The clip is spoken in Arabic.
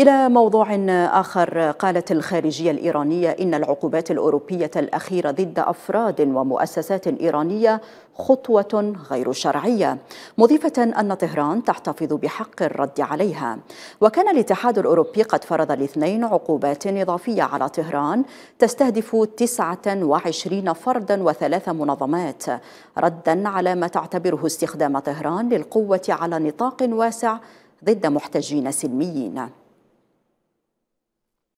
إلى موضوع آخر قالت الخارجية الإيرانية إن العقوبات الأوروبية الأخيرة ضد أفراد ومؤسسات إيرانية خطوة غير شرعية مضيفة أن طهران تحتفظ بحق الرد عليها وكان الاتحاد الأوروبي قد فرض الاثنين عقوبات إضافية على طهران تستهدف 29 فردا وثلاث منظمات ردا على ما تعتبره استخدام طهران للقوة على نطاق واسع ضد محتجين سلميين